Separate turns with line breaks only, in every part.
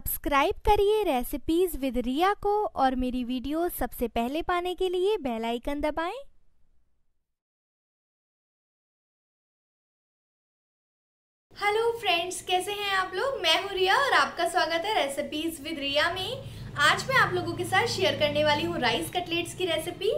Subscribe करिए recipes with रिया को और मेरी वीडियो सबसे पहले पाने के लिए बेल आइकन दबाएं। हेलो फ्रेंड्स कैसे हैं आप लोग मैं हूँ रिया और आपका स्वागत है रेसिपीज विद रिया में आज मैं आप लोगों के साथ शेयर करने वाली हूँ राइस कटलेट्स की रेसिपी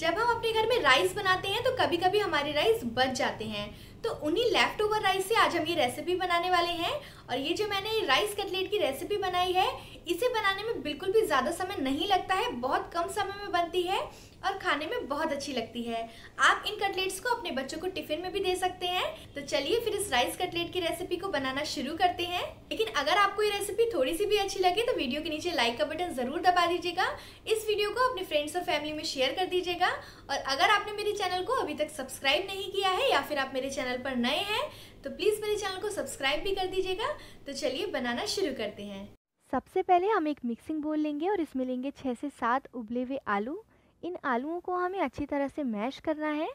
जब हम अपने घर में राइस बनाते हैं तो कभी कभी हमारे राइस बच जाते हैं तो उन्हीं लेफ़्ट ओवर राइस से आज हम ये रेसिपी बनाने वाले हैं और ये जो मैंने राइस कटलेट की रेसिपी बनाई है इसे बनाने में बिल्कुल भी ज़्यादा समय नहीं लगता है बहुत कम समय में बनती है और खाने में बहुत अच्छी लगती है आप इन कटलेट्स को अपने बच्चों को टिफिन में भी दे सकते हैं तो चलिए फिर इस राइस कटलेट की रेसिपी को बनाना शुरू करते हैं लेकिन अगर आपको ये रेसिपी थोड़ी सी भी अच्छी लगे तो वीडियो के नीचे लाइक का बटन ज़रूर दबा दीजिएगा इस वीडियो को अपने फ्रेंड्स और फैमिली में शेयर कर दीजिएगा और अगर आपने मेरे चैनल को अभी तक सब्सक्राइब नहीं किया है या फिर आप मेरे चैनल पर नए हैं तो प्लीज़ मेरे चैनल को सब्सक्राइब भी कर दीजिएगा तो चलिए बनाना शुरू करते हैं सबसे पहले हम एक मिक्सिंग बोल लेंगे और इसमें लेंगे छः से सात उबले हुए आलू इन आलूओं को हमें अच्छी तरह से मैश करना है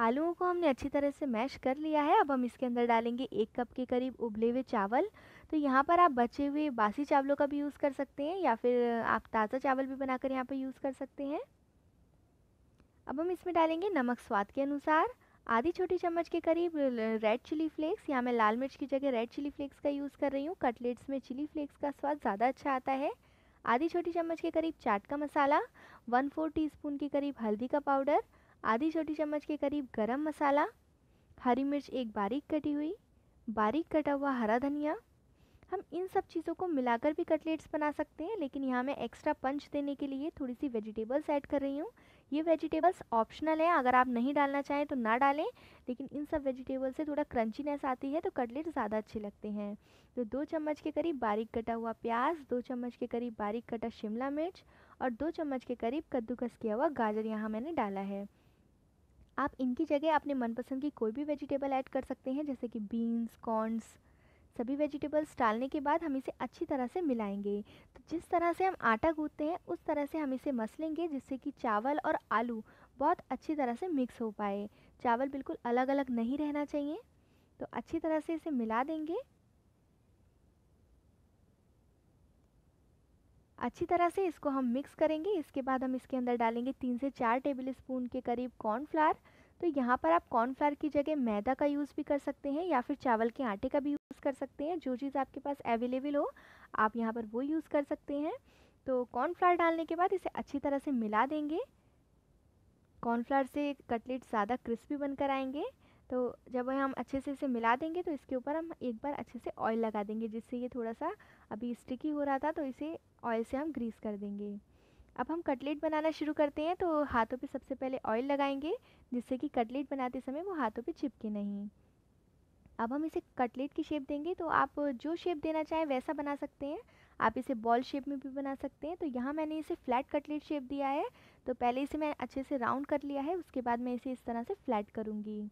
आलूओं को हमने अच्छी तरह से मैश कर लिया है अब हम इसके अंदर डालेंगे एक कप के करीब उबले हुए चावल तो यहाँ पर आप बचे हुए बासी चावलों का भी यूज़ कर सकते हैं या फिर आप ताज़ा चावल भी बनाकर यहाँ पर यूज़ कर सकते हैं अब हम इसमें डालेंगे नमक स्वाद के अनुसार आधी छोटी चम्मच के करीब रेड चिली फ्लेक्स या मैं लाल मिर्च की जगह रेड चिली फ्लेक्स का यूज़ कर रही हूँ कटलेट्स में चिली फ्लेक्स का स्वाद ज़्यादा अच्छा आता है आधी छोटी चम्मच के करीब चाट का मसाला वन फोर टीस्पून के करीब हल्दी का पाउडर आधी छोटी चम्मच के करीब गरम मसाला हरी मिर्च एक बारीक कटी हुई बारीक कटा हुआ हरा धनिया हम इन सब चीज़ों को मिलाकर भी कटलेट्स बना सकते हैं लेकिन यहाँ मैं एक्स्ट्रा पंच देने के लिए थोड़ी सी वेजिटेबल्स ऐड कर रही हूँ ये वेजिटेबल्स ऑप्शनल हैं अगर आप नहीं डालना चाहें तो ना डालें लेकिन इन सब वेजिटेबल्स से थोड़ा क्रंचीनेस आती है तो कटलेट ज़्यादा अच्छे लगते हैं तो दो चम्मच के करीब बारीक कटा हुआ प्याज दो चम्मच के करीब बारीक कटा शिमला मिर्च और दो चम्मच के करीब कद्दूकस किया हुआ गाजर यहाँ मैंने डाला है आप इनकी जगह अपने मनपसंद की कोई भी वेजिटेबल ऐड कर सकते हैं जैसे कि बीन्स कॉर्नस सभी वेजिटेबल्स डालने के बाद हम इसे अच्छी तरह से मिलाएंगे तो जिस तरह से हम आटा गूंथते हैं उस तरह से हम इसे मस लेंगे जिससे कि चावल और आलू बहुत अच्छी तरह से मिक्स हो पाए चावल बिल्कुल अलग अलग नहीं रहना चाहिए तो अच्छी तरह से इसे मिला देंगे अच्छी तरह से इसको हम मिक्स करेंगे इसके बाद हम इसके अंदर डालेंगे तीन से चार टेबल स्पून के करीब कॉर्नफ्लावर तो यहाँ पर आप कॉर्नफ्लावर की जगह मैदा का यूज़ भी कर सकते हैं या फिर चावल के आटे का भी यूज़ कर सकते हैं जो चीज़ आपके पास अवेलेबल हो आप यहाँ पर वो यूज़ कर सकते हैं तो कॉर्नफ्लावर डालने के बाद इसे अच्छी तरह से मिला देंगे कॉर्नफ्लावर से कटलेट ज़्यादा क्रिस्पी बनकर आएंगे तो जब हम अच्छे से इसे मिला देंगे तो इसके ऊपर हम एक बार अच्छे से ऑयल लगा देंगे जिससे ये थोड़ा सा अभी स्टिकी हो रहा था तो इसे ऑयल से हम ग्रीस कर देंगे अब हम कटलेट बनाना शुरू करते हैं तो हाथों पे सबसे पहले ऑयल लगाएंगे जिससे कि कटलेट बनाते समय वो हाथों पे चिपके नहीं अब हम इसे कटलेट की शेप देंगे तो आप जो शेप देना चाहें वैसा बना सकते हैं आप इसे बॉल शेप में भी बना सकते हैं तो यहाँ मैंने इसे फ्लैट कटलेट शेप दिया है तो पहले इसे मैं अच्छे से राउंड कर लिया है उसके बाद मैं इसे इस तरह से फ्लैट करूँगी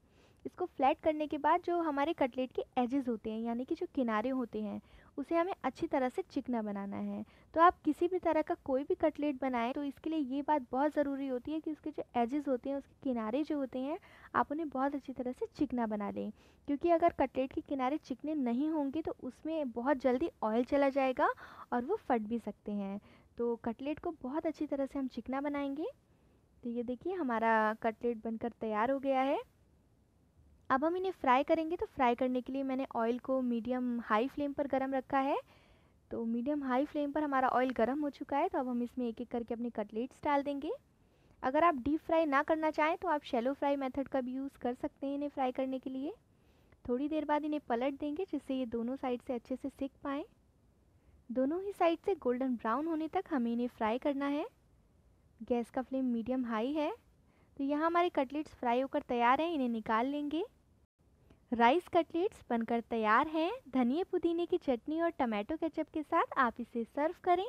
इसको फ्लैट करने के बाद जो हमारे कटलेट के एजेस होते हैं यानी कि जो किनारे होते हैं उसे हमें अच्छी तरह से चिकना बनाना है तो आप किसी भी तरह का कोई भी कटलेट बनाएं तो इसके लिए ये बात बहुत ज़रूरी होती है कि उसके जो एजेस होते हैं उसके किनारे जो होते हैं आप उन्हें बहुत अच्छी तरह से चिकना बना लें क्योंकि अगर कटलेट के किनारे चिकने नहीं होंगे तो उसमें बहुत जल्दी ऑयल चला जाएगा और वो फट भी सकते हैं तो कटलेट को बहुत अच्छी तरह से हम चिकना बनाएंगे तो ये देखिए हमारा कटलेट बनकर तैयार हो गया है अब हम इन्हें फ्राई करेंगे तो फ्राई करने के लिए मैंने ऑयल को मीडियम हाई फ्लेम पर गर्म रखा है तो मीडियम हाई फ्लेम पर हमारा ऑयल गर्म हो चुका है तो अब हम इसमें एक एक करके अपने कटलेट्स डाल देंगे अगर आप डीप फ्राई ना करना चाहें तो आप शेलो फ्राई मेथड का भी यूज़ कर सकते हैं इन्हें फ्राई करने के लिए थोड़ी देर बाद इन्हें पलट देंगे जिससे ये दोनों साइड से अच्छे से सिक पाएँ दोनों ही साइड से गोल्डन ब्राउन होने तक हमें इन्हें फ्राई करना है गैस का फ्लेम मीडियम हाई है तो यहाँ हमारे कटलेट्स फ्राई होकर तैयार हैं इन्हें निकाल लेंगे राइस कटलेट्स बनकर तैयार हैं धनिया पुदीने की चटनी और टमाटो केचप के साथ आप इसे सर्व करें